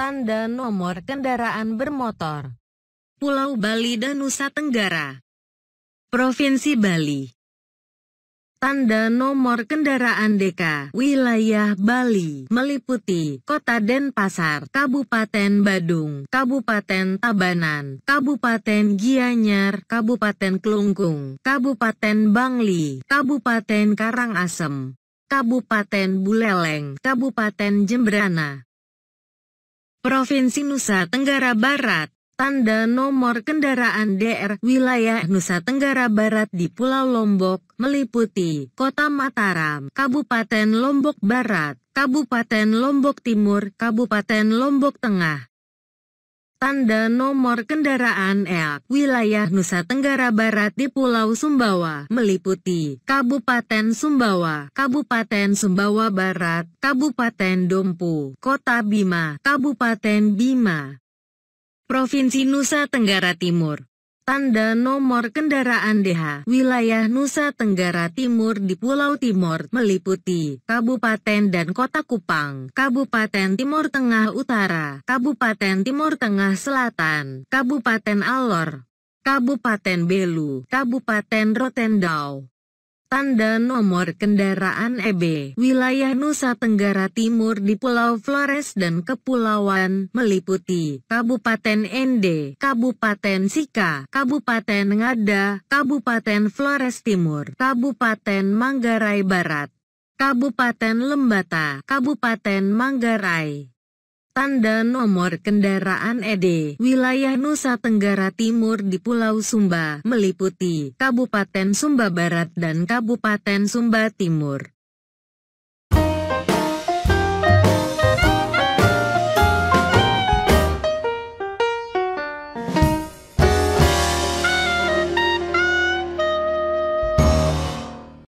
tanda nomor kendaraan bermotor. Pulau Bali dan Nusa Tenggara. Provinsi Bali. Tanda nomor kendaraan DK wilayah Bali meliputi Kota Denpasar, Kabupaten Badung, Kabupaten Tabanan, Kabupaten Gianyar, Kabupaten Klungkung, Kabupaten Bangli, Kabupaten Karangasem, Kabupaten Buleleng, Kabupaten Jembrana. Provinsi Nusa Tenggara Barat. Tanda nomor kendaraan DR wilayah Nusa Tenggara Barat di Pulau Lombok meliputi Kota Mataram, Kabupaten Lombok Barat, Kabupaten Lombok Timur, Kabupaten Lombok Tengah, Tanda nomor kendaraan L, wilayah Nusa Tenggara Barat di Pulau Sumbawa, meliputi Kabupaten Sumbawa, Kabupaten Sumbawa Barat, Kabupaten Dompu, Kota Bima, Kabupaten Bima, Provinsi Nusa Tenggara Timur, Tanda nomor kendaraan DH Wilayah Nusa Tenggara Timur di Pulau Timur meliputi Kabupaten dan Kota Kupang, Kabupaten Timur Tengah Utara, Kabupaten Timur Tengah Selatan, Kabupaten Alor, Kabupaten Belu, Kabupaten Rotendau, Tanda nomor kendaraan EB, wilayah Nusa Tenggara Timur di Pulau Flores dan Kepulauan, meliputi Kabupaten ND, Kabupaten Sika, Kabupaten Ngada, Kabupaten Flores Timur, Kabupaten Manggarai Barat, Kabupaten Lembata, Kabupaten Manggarai, Tanda nomor kendaraan ED Wilayah Nusa Tenggara Timur di Pulau Sumba meliputi Kabupaten Sumba Barat dan Kabupaten Sumba Timur.